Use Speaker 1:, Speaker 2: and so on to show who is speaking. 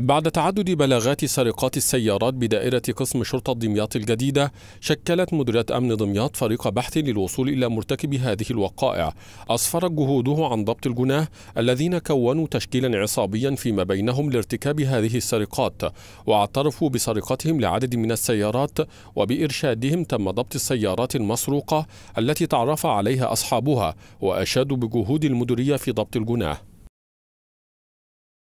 Speaker 1: بعد تعدد بلاغات سرقات السيارات بدائرة قسم شرطة دمياط الجديدة شكلت مديرية أمن دمياط فريق بحث للوصول إلى مرتكب هذه الوقائع أسفرت جهوده عن ضبط الجناه الذين كونوا تشكيلا عصابيا فيما بينهم لارتكاب هذه السرقات واعترفوا بسرقتهم لعدد من السيارات وبإرشادهم تم ضبط السيارات المسروقة التي تعرف عليها أصحابها وأشادوا بجهود المديرية في ضبط الجناه